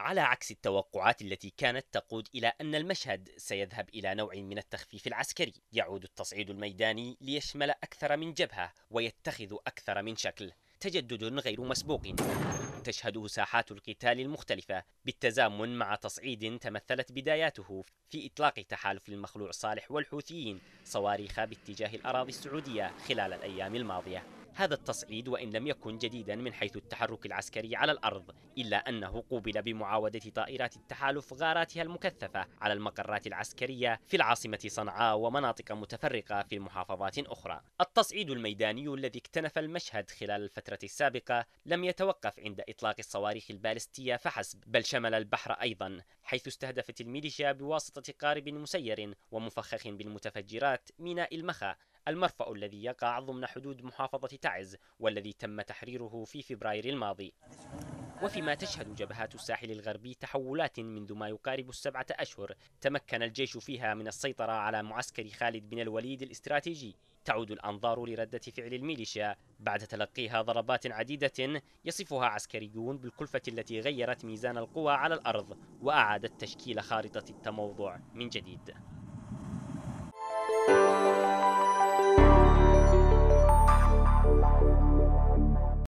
على عكس التوقعات التي كانت تقود إلى أن المشهد سيذهب إلى نوع من التخفيف العسكري، يعود التصعيد الميداني ليشمل أكثر من جبهة ويتخذ أكثر من شكل، تجدد غير مسبوق تشهده ساحات القتال المختلفة بالتزامن مع تصعيد تمثلت بداياته في إطلاق تحالف المخلوع صالح والحوثيين صواريخ باتجاه الأراضي السعودية خلال الأيام الماضية هذا التصعيد وإن لم يكن جديدا من حيث التحرك العسكري على الأرض إلا أنه قوبل بمعاودة طائرات التحالف غاراتها المكثفة على المقرات العسكرية في العاصمة صنعاء ومناطق متفرقة في محافظات أخرى التصعيد الميداني الذي اكتنف المشهد خلال الفترة السابقة لم يتوقف عند إطلاق الصواريخ البالستية فحسب بل شمل البحر أيضا حيث استهدفت الميليشيا بواسطة قارب مسير ومفخخ بالمتفجرات ميناء المخا المرفأ الذي يقع ضمن حدود محافظة تعز والذي تم تحريره في فبراير الماضي وفيما تشهد جبهات الساحل الغربي تحولات منذ ما يقارب السبعة أشهر تمكن الجيش فيها من السيطرة على معسكر خالد بن الوليد الاستراتيجي تعود الأنظار لردة فعل الميليشيا بعد تلقيها ضربات عديدة يصفها عسكريون بالكلفة التي غيرت ميزان القوى على الأرض وأعادت تشكيل خارطة التموضع من جديد